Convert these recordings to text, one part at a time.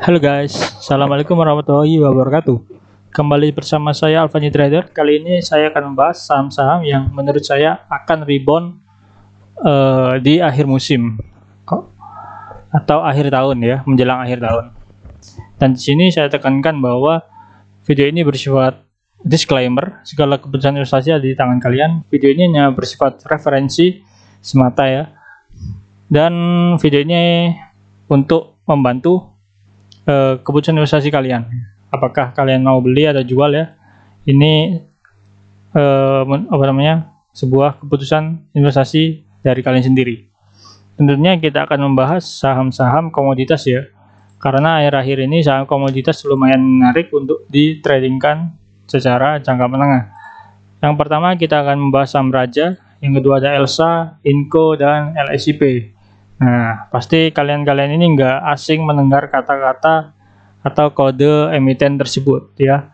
Halo guys, Assalamualaikum warahmatullahi wabarakatuh Kembali bersama saya Alvani Trader Kali ini saya akan membahas saham-saham yang menurut saya akan rebound uh, di akhir musim Atau akhir tahun ya, menjelang akhir tahun Dan di sini saya tekankan bahwa video ini bersifat disclaimer Segala keputusan investasi ada di tangan kalian Video ini hanya bersifat referensi semata ya Dan videonya untuk membantu Eh, keputusan investasi kalian. Apakah kalian mau beli atau jual ya? Ini eh, apa namanya? sebuah keputusan investasi dari kalian sendiri. Tentunya kita akan membahas saham-saham komoditas ya. Karena akhir-akhir ini saham komoditas lumayan menarik untuk ditradingkan secara jangka menengah. Yang pertama kita akan membahas saham Raja, yang kedua ada Elsa, Inco, dan LSIP. Nah, pasti kalian-kalian ini nggak asing mendengar kata-kata atau kode emiten tersebut ya.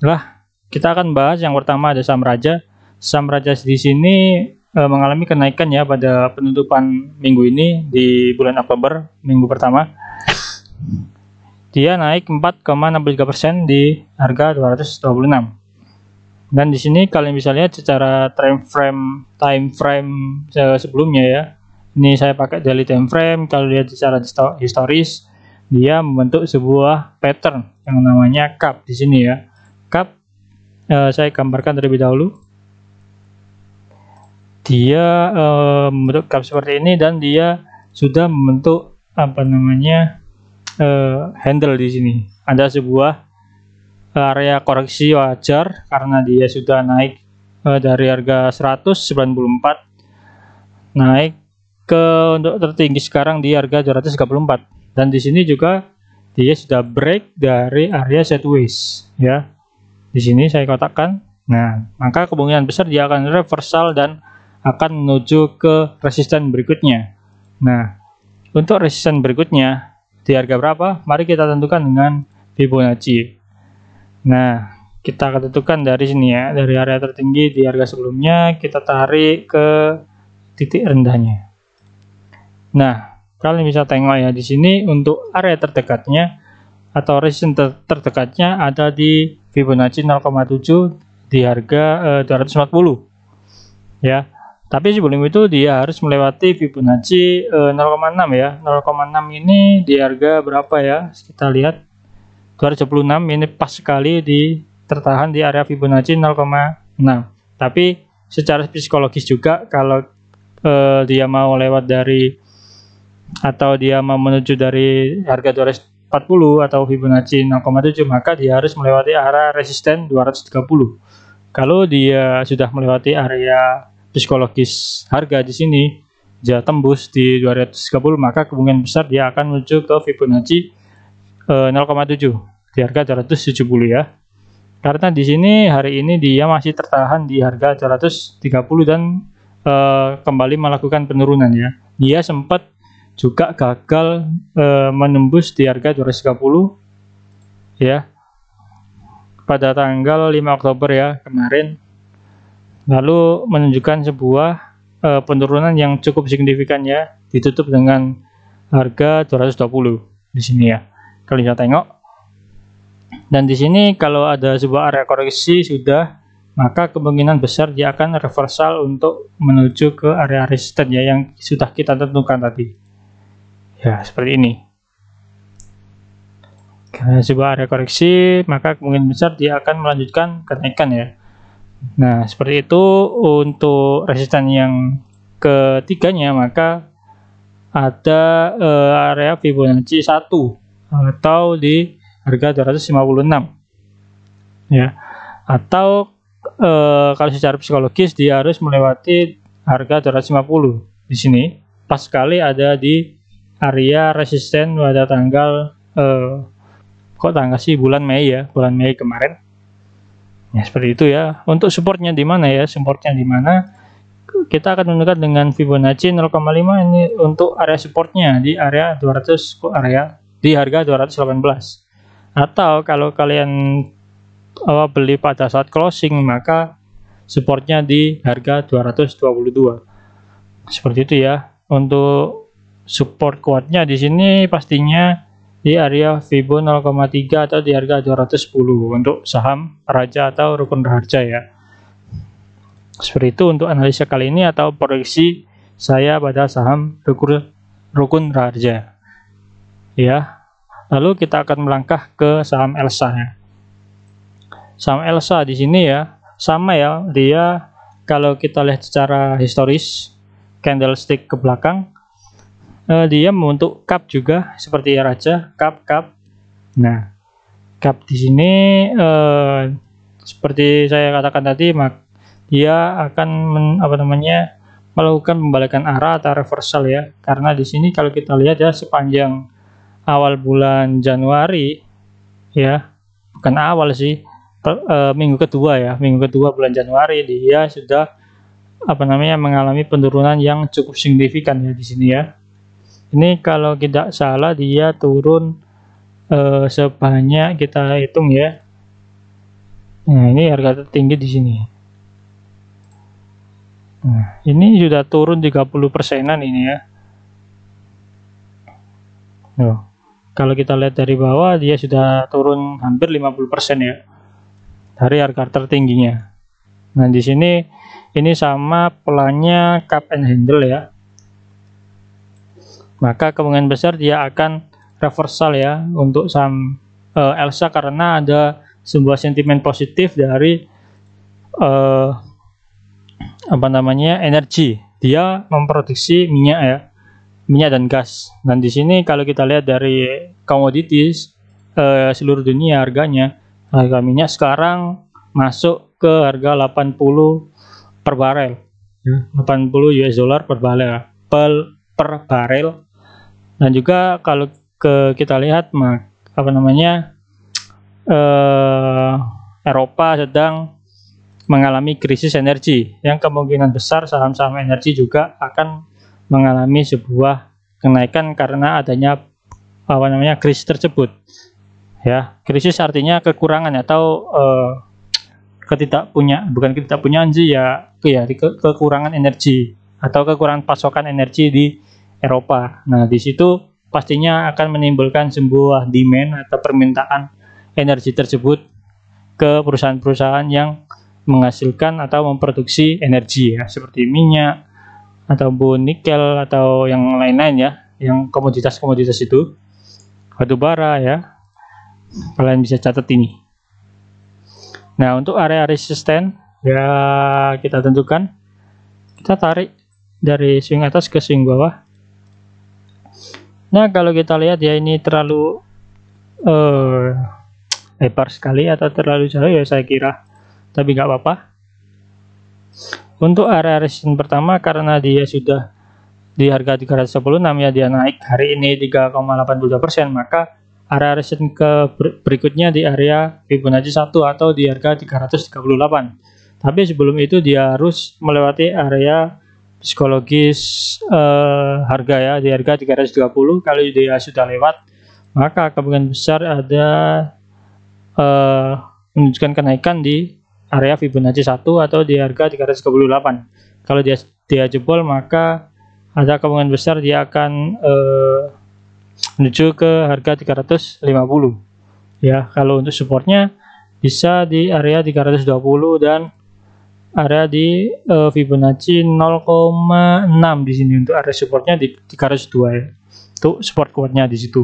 Lah, kita akan bahas yang pertama ada saham raja. Saham raja di sini e, mengalami kenaikan ya pada penutupan minggu ini di bulan Oktober minggu pertama. Dia naik 4,63% di harga 226. Dan di sini kalian bisa lihat secara time frame time frame eh, sebelumnya ya ini saya pakai daily time frame kalau lihat secara historis dia membentuk sebuah pattern yang namanya cup di sini ya cup eh, saya gambarkan terlebih dahulu dia eh, membentuk cup seperti ini dan dia sudah membentuk apa namanya eh, handle di sini ada sebuah area koreksi wajar karena dia sudah naik eh, dari harga 194 naik ke untuk tertinggi sekarang di harga 234 dan di sini juga dia sudah break dari area sideways ya di sini saya kotakkan nah maka kemungkinan besar dia akan reversal dan akan menuju ke resisten berikutnya nah untuk resisten berikutnya di harga berapa mari kita tentukan dengan Fibonacci nah kita akan tentukan dari sini ya dari area tertinggi di harga sebelumnya kita tarik ke titik rendahnya Nah, kalian bisa tengok ya di sini untuk area terdekatnya atau resistance ter terdekatnya ada di Fibonacci 0,7 di harga eh, 240. Ya. Tapi sebelum itu dia harus melewati Fibonacci eh, 0,6 ya. 0,6 ini di harga berapa ya? Kita lihat 276 ini pas sekali di tertahan di area Fibonacci 0,6. Tapi secara psikologis juga kalau eh, dia mau lewat dari atau dia mau menuju dari harga 240 atau Fibonacci 0,7 maka dia harus melewati area resisten 230. Kalau dia sudah melewati area psikologis harga di sini dia tembus di 230 maka kemungkinan besar dia akan menuju ke Fibonacci 0,7 eh, di harga 270 ya. Karena di sini hari ini dia masih tertahan di harga 230 dan e, kembali melakukan penurunan ya. Dia sempat juga gagal eh, menembus di harga 230 ya pada tanggal 5 Oktober ya kemarin lalu menunjukkan sebuah eh, penurunan yang cukup signifikan ya ditutup dengan harga 220 di sini ya kalau bisa tengok dan di sini kalau ada sebuah area koreksi sudah maka kemungkinan besar dia akan reversal untuk menuju ke area resisten ya yang sudah kita tentukan tadi ya seperti ini karena sebuah area koreksi maka kemungkinan besar dia akan melanjutkan kenaikan ya nah seperti itu untuk resisten yang ketiganya maka ada uh, area Fibonacci 1 atau di harga 256 ya atau e, kalau secara psikologis dia harus melewati harga 250 di sini pas sekali ada di area resisten pada tanggal eh, kok tanggal sih bulan Mei ya bulan Mei kemarin ya seperti itu ya untuk supportnya di mana ya supportnya di mana kita akan menunjukkan dengan Fibonacci 0,5 ini untuk area supportnya di area 200 kok area di harga 218 atau kalau kalian beli pada saat closing maka supportnya di harga 222 seperti itu ya untuk support kuatnya di sini pastinya di area Fibo 0,3 atau di harga 210 untuk saham Raja atau Rukun raja ya. Seperti itu untuk analisa kali ini atau proyeksi saya pada saham Rukun, Rukun Raharja. Ya. Lalu kita akan melangkah ke saham Elsa ya. Saham Elsa di sini ya sama ya dia kalau kita lihat secara historis candlestick ke belakang uh, dia membentuk cup juga seperti raja cup cup nah cup di sini uh, seperti saya katakan tadi mak dia akan men, apa namanya melakukan pembalikan arah atau reversal ya karena di sini kalau kita lihat ya sepanjang awal bulan Januari ya bukan awal sih per, e, minggu kedua ya minggu kedua bulan Januari dia sudah apa namanya mengalami penurunan yang cukup signifikan ya di sini ya ini kalau tidak salah dia turun eh, sebanyak kita hitung ya nah ini harga tertinggi di sini nah ini sudah turun 30 persenan ini ya Loh, kalau kita lihat dari bawah dia sudah turun hampir 50% persen ya dari harga tertingginya nah di sini ini sama pelannya cup and handle ya maka kemungkinan besar dia akan reversal ya untuk saham uh, Elsa karena ada sebuah sentimen positif dari uh, apa namanya energi dia memproduksi minyak ya minyak dan gas dan di sini kalau kita lihat dari komoditis uh, eh, seluruh dunia harganya harga minyak sekarang masuk ke harga 80 per barel 80 ya, US dollar per barel per, per barel dan nah, juga kalau ke kita lihat mak, apa namanya eh, Eropa sedang mengalami krisis energi yang kemungkinan besar saham-saham energi juga akan mengalami sebuah kenaikan karena adanya apa namanya krisis tersebut. Ya, krisis artinya kekurangan atau eh, ketidakpunya bukan ketidakpunyaan sih ya ya ke, kekurangan energi atau kekurangan pasokan energi di Eropa. Nah, di situ pastinya akan menimbulkan sebuah demand atau permintaan energi tersebut ke perusahaan-perusahaan yang menghasilkan atau memproduksi energi ya, seperti minyak ataupun nikel atau yang lain-lain ya, yang komoditas-komoditas itu. Batu bara ya. Kalian bisa catat ini. Nah, untuk area resisten ya kita tentukan kita tarik dari swing atas ke swing bawah Nah, kalau kita lihat ya ini terlalu uh, lebar sekali atau terlalu jauh ya saya kira. Tapi nggak apa-apa. Untuk area resistance pertama karena dia sudah di harga 310 namanya dia naik hari ini 3,82%, maka area resistance ke berikutnya di area Fibonacci 1 atau di harga 338. Tapi sebelum itu dia harus melewati area psikologis uh, harga ya di harga 320 kalau dia sudah lewat maka kemungkinan besar ada uh, menunjukkan kenaikan di area Fibonacci 1 atau di harga 338 kalau dia dia jebol maka ada kemungkinan besar dia akan uh, menuju ke harga 350 ya kalau untuk supportnya bisa di area 320 dan area di uh, Fibonacci 0,6 di sini untuk area supportnya di 302 ya. Untuk support kuatnya di situ.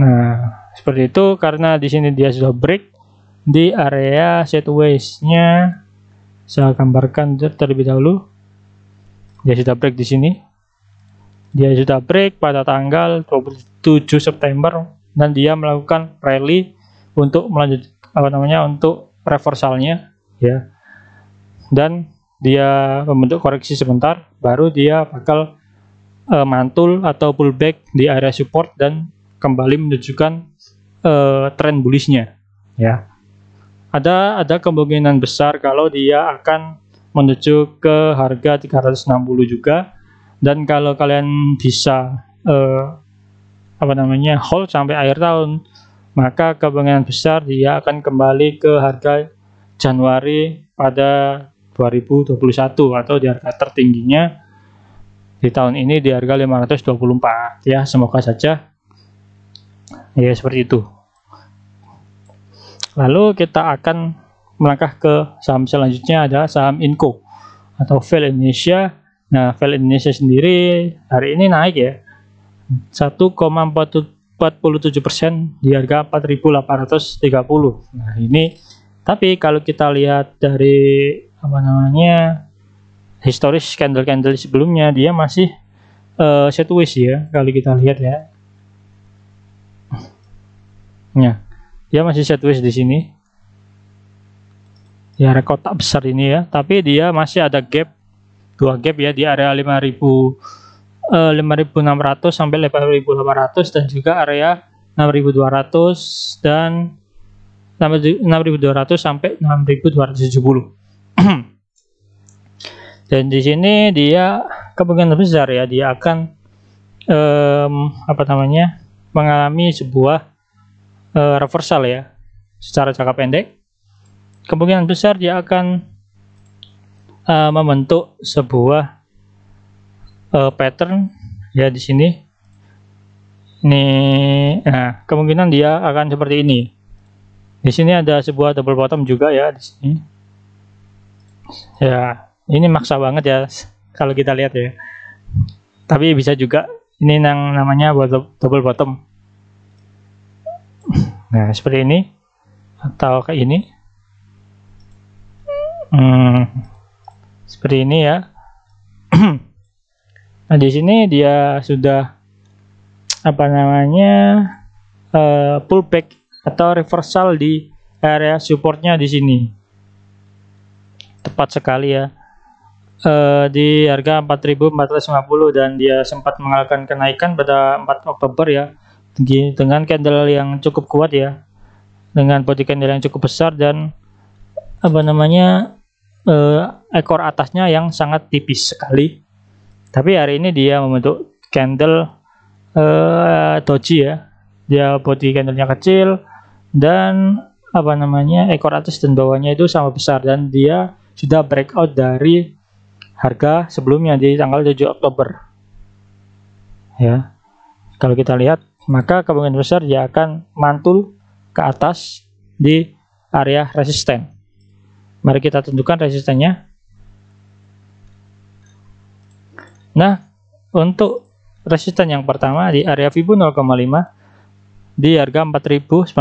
Nah, seperti itu karena di sini dia sudah break di area sideways-nya saya gambarkan terlebih dahulu. Dia sudah break di sini. Dia sudah break pada tanggal 27 September dan dia melakukan rally untuk melanjut apa namanya untuk reversalnya ya dan dia membentuk koreksi sebentar baru dia bakal uh, mantul atau pullback di area support dan kembali menunjukkan uh, tren bullishnya ya ada ada kemungkinan besar kalau dia akan menuju ke harga 360 juga dan kalau kalian bisa uh, apa namanya hold sampai akhir tahun maka kemungkinan besar dia akan kembali ke harga Januari pada 2021 atau di harga tertingginya di tahun ini di harga 524 ya semoga saja ya seperti itu lalu kita akan melangkah ke saham selanjutnya adalah saham Inco atau VEL Indonesia nah VEL Indonesia sendiri hari ini naik ya 1,47 persen di harga 4.830 nah ini tapi kalau kita lihat dari apa namanya historis candle-candle sebelumnya dia masih uh, eh, sideways ya kalau kita lihat ya. Ya, dia masih sideways di sini. Di area kotak besar ini ya, tapi dia masih ada gap dua gap ya di area 5000 5600 eh, sampai 5800 dan juga area 6200 dan 6200 sampai 6270. dan di sini dia kemungkinan besar ya dia akan um, apa namanya mengalami sebuah uh, reversal ya secara jangka pendek kemungkinan besar dia akan uh, membentuk sebuah uh, pattern ya di sini ini nah kemungkinan dia akan seperti ini di sini ada sebuah double bottom juga ya di sini ya ini maksa banget ya kalau kita lihat ya tapi bisa juga ini yang namanya double bottom nah seperti ini atau kayak ini hmm, seperti ini ya nah di sini dia sudah apa namanya uh, eh, pullback atau reversal di area supportnya di sini tepat sekali ya uh, di harga 4.450 dan dia sempat mengalahkan kenaikan pada 4 Oktober ya dengan candle yang cukup kuat ya dengan body candle yang cukup besar dan apa namanya uh, ekor atasnya yang sangat tipis sekali tapi hari ini dia membentuk candle uh, doji ya dia body candlenya kecil dan apa namanya ekor atas dan bawahnya itu sama besar dan dia sudah breakout dari harga sebelumnya di tanggal 7 Oktober. Ya. Kalau kita lihat, maka kemungkinan besar dia akan mantul ke atas di area resisten. Mari kita tentukan resistennya. Nah, untuk resisten yang pertama di area Fibu 0,5 di harga 4.900,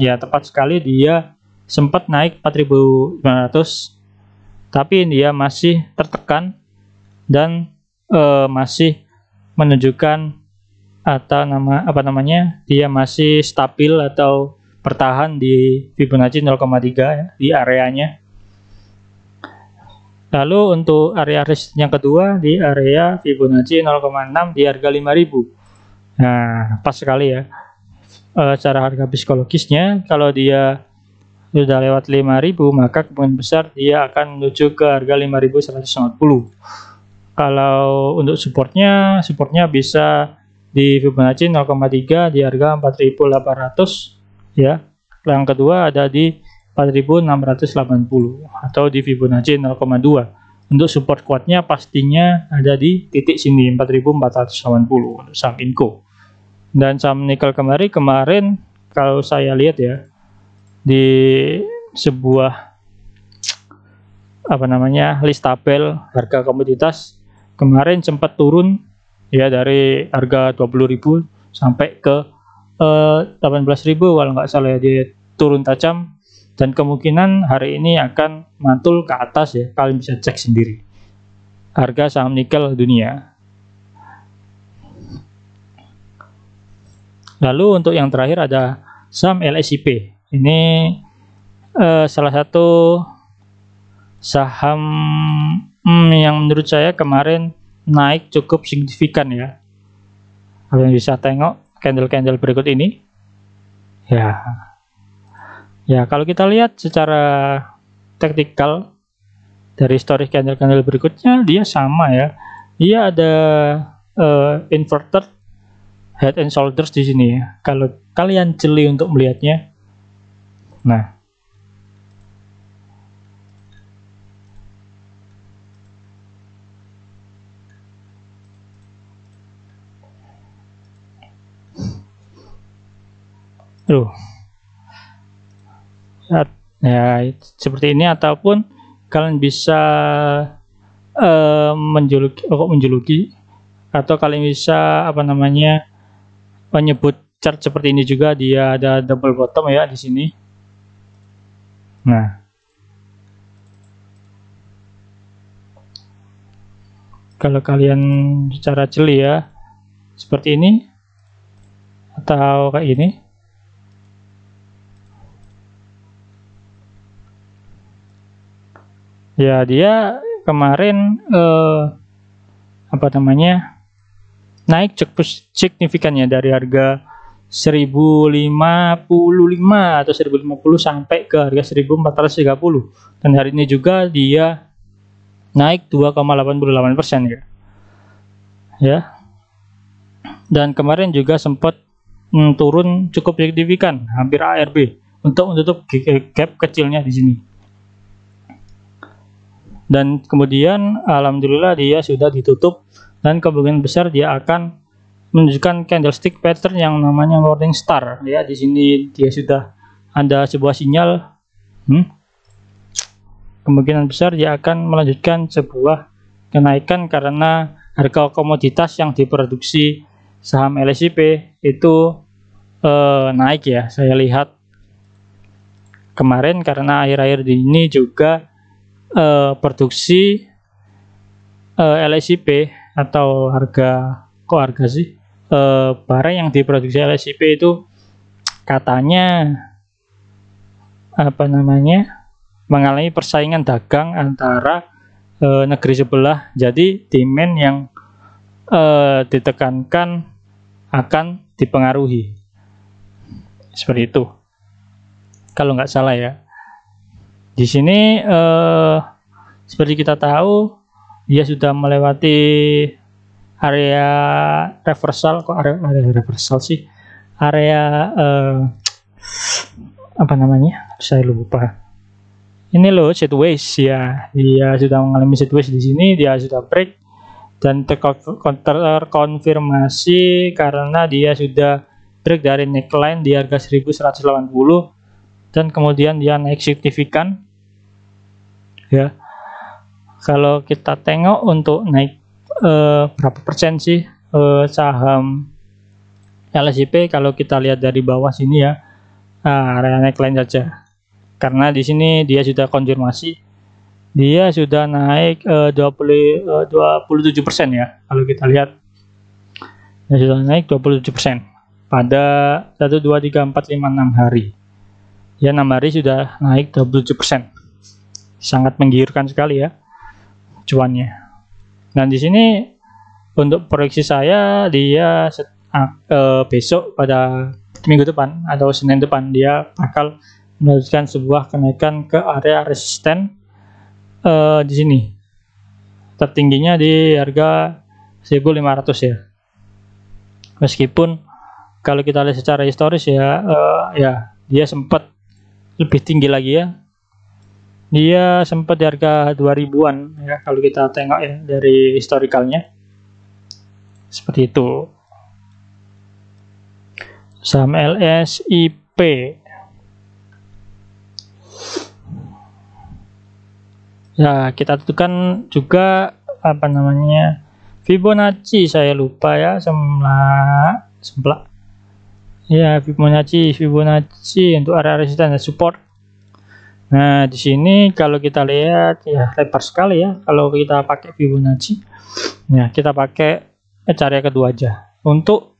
ya tepat sekali dia sempat naik 4.900 tapi dia masih tertekan dan e, masih menunjukkan atau nama apa namanya dia masih stabil atau bertahan di Fibonacci 0,3 ya, di areanya. Lalu untuk area risk yang kedua di area Fibonacci 0,6 di harga 5000. Nah, pas sekali ya. E, secara harga psikologisnya kalau dia sudah lewat 5000 maka kemungkinan besar dia akan menuju ke harga 5150 kalau untuk supportnya supportnya bisa di Fibonacci 0,3 di harga 4800 ya yang kedua ada di 4680 atau di Fibonacci 0,2 untuk support kuatnya pastinya ada di titik sini 4480 untuk saham Inco dan saham nikel kemarin kemarin kalau saya lihat ya di sebuah apa namanya list tabel harga komoditas kemarin sempat turun ya dari harga 20.000 sampai ke eh, 18.000 kalau nggak salah ya dia turun tajam dan kemungkinan hari ini akan mantul ke atas ya kalian bisa cek sendiri harga saham nikel dunia lalu untuk yang terakhir ada saham LSIP ini uh, salah satu saham hmm, yang menurut saya kemarin naik cukup signifikan ya kalian bisa tengok candle-candle berikut ini ya ya kalau kita lihat secara teknikal dari story candle-candle berikutnya dia sama ya dia ada uh, eh, inverted head and shoulders di sini ya. kalau kalian jeli untuk melihatnya Nah, Aduh. Ya, seperti ini ataupun kalian bisa eh, menjuluki oh, menjuluki atau kalian bisa apa namanya menyebut chart seperti ini juga dia ada double bottom ya di sini Nah, kalau kalian secara jeli ya seperti ini atau kayak ini ya dia kemarin eh, apa namanya naik cukup ya dari harga 1055 atau 1050 sampai ke harga 1430 dan hari ini juga dia naik 2,88 persen ya ya dan kemarin juga sempat mm, turun cukup signifikan hampir ARB untuk menutup eh, gap kecilnya di sini dan kemudian alhamdulillah dia sudah ditutup dan kemungkinan besar dia akan menunjukkan candlestick pattern yang namanya morning star ya di sini dia sudah ada sebuah sinyal hmm, kemungkinan besar dia akan melanjutkan sebuah kenaikan karena harga komoditas yang diproduksi saham LSIP itu eh, naik ya saya lihat kemarin karena akhir-akhir ini juga eh, produksi eh, atau harga kok harga sih uh, barang yang diproduksi LSIP itu katanya apa namanya mengalami persaingan dagang antara e, negeri sebelah. Jadi demand yang e, ditekankan akan dipengaruhi. Seperti itu. Kalau nggak salah ya. Di sini e, seperti kita tahu dia sudah melewati area reversal kok area, area reversal sih area uh, apa namanya saya lupa ini loh sideways ya dia sudah mengalami sideways di sini dia sudah break dan terkonfirmasi eh, karena dia sudah break dari neckline di harga 1180 dan kemudian dia naik signifikan ya kalau kita tengok untuk naik eh, berapa persen sih eh, saham LSIP kalau kita lihat dari bawah sini ya nah, area neckline saja karena di sini dia sudah konfirmasi dia sudah naik eh, 20, eh, 27 ya kalau kita lihat dia sudah naik 27 pada 1, 2, 3, 4, 5, 6 hari ya 6 hari sudah naik 27 sangat menggiurkan sekali ya cuannya Nah, di sini untuk proyeksi saya dia set, e, besok pada minggu depan atau Senin depan dia bakal melanjutkan sebuah kenaikan ke area resisten uh, di sini. Tertingginya di harga 1500 ya. Meskipun kalau kita lihat secara historis ya uh, ya dia sempat lebih tinggi lagi ya dia sempat di harga 2000-an ya kalau kita tengok ya dari historikalnya seperti itu saham LSIP ya kita tentukan juga apa namanya Fibonacci saya lupa ya sebelah sebelah ya Fibonacci Fibonacci untuk area resistance support Nah, di sini kalau kita lihat ya lebar sekali ya kalau kita pakai Fibonacci. Nah, kita pakai eh, cari kedua aja. Untuk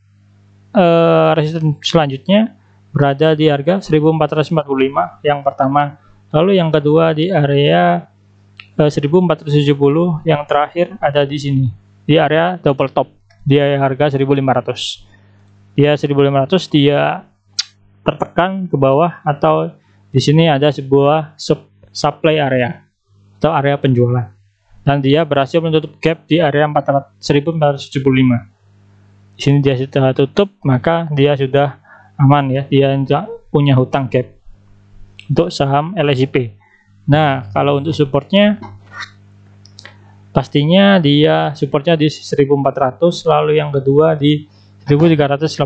eh, resisten selanjutnya berada di harga 1445 yang pertama. Lalu yang kedua di area eh, 1470, yang terakhir ada di sini di area double top di area harga 1500. Dia 1500 dia tertekan ke bawah atau di sini ada sebuah sub supply area atau area penjualan dan dia berhasil menutup gap di area 1475. Di sini dia sudah tutup, maka dia sudah aman ya, dia tidak punya hutang gap untuk saham LSIP. Nah, kalau untuk supportnya pastinya dia supportnya di 1400 lalu yang kedua di 1385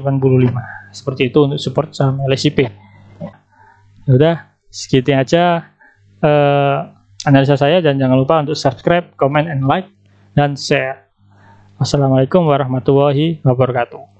seperti itu untuk support saham LSIP Ya udah segitu aja uh, analisa saya dan jangan lupa untuk subscribe, comment, and like dan share. assalamualaikum warahmatullahi wabarakatuh.